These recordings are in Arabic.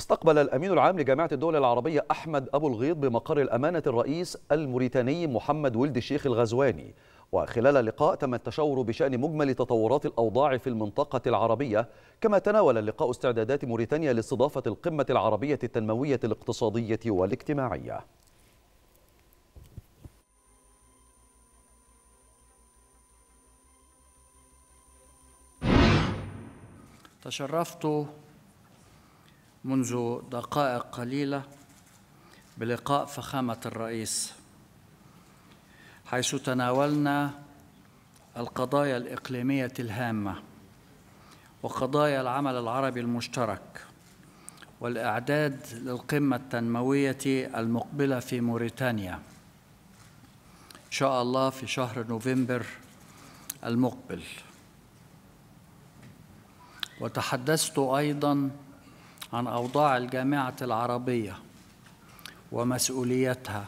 استقبل الأمين العام لجامعة الدول العربية أحمد أبو الغيط بمقر الأمانة الرئيس الموريتاني محمد ولد الشيخ الغزواني وخلال اللقاء تم التشاور بشأن مجمل تطورات الأوضاع في المنطقة العربية كما تناول اللقاء استعدادات موريتانيا لاستضافة القمة العربية التنموية الاقتصادية والاجتماعية تشرفت منذ دقائق قليلة بلقاء فخامة الرئيس حيث تناولنا القضايا الإقليمية الهامة وقضايا العمل العربي المشترك والإعداد للقمة التنموية المقبلة في موريتانيا إن شاء الله في شهر نوفمبر المقبل وتحدثت أيضاً عن أوضاع الجامعة العربية ومسؤوليتها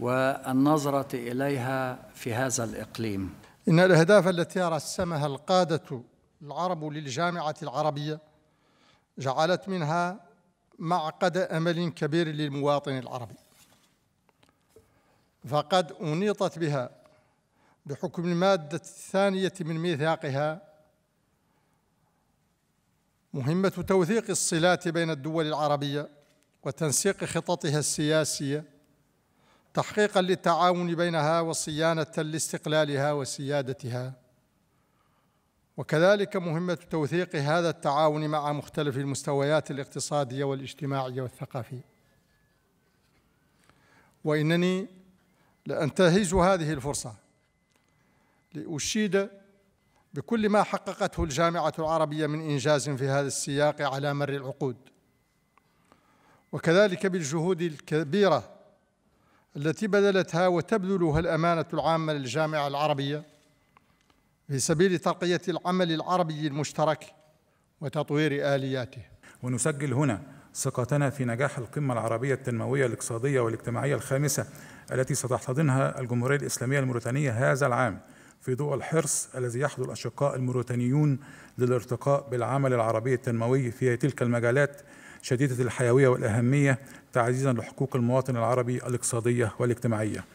والنظرة إليها في هذا الإقليم إن الأهداف التي رسمها القادة العرب للجامعة العربية جعلت منها معقد أمل كبير للمواطن العربي فقد أنيطت بها بحكم المادة الثانية من ميثاقها مهمة توثيق الصلات بين الدول العربية وتنسيق خططها السياسية تحقيقا للتعاون بينها وصيانة لاستقلالها وسيادتها وكذلك مهمة توثيق هذا التعاون مع مختلف المستويات الاقتصادية والاجتماعية والثقافية وإنني لأنتهز هذه الفرصة لأشيد بكل ما حققته الجامعة العربية من إنجاز في هذا السياق على مر العقود وكذلك بالجهود الكبيرة التي بذلتها وتبذلها الأمانة العامة للجامعة العربية في سبيل ترقية العمل العربي المشترك وتطوير آلياته ونسجل هنا ثقتنا في نجاح القمة العربية التنموية الاقتصادية والاجتماعية الخامسة التي ستحتضنها الجمهورية الإسلامية الموريتانية هذا العام في ضوء الحرص الذي يحظى الأشقاء الموريتانيون للارتقاء بالعمل العربي التنموي في تلك المجالات شديدة الحيوية والأهمية تعزيزا لحقوق المواطن العربي الاقتصادية والاجتماعية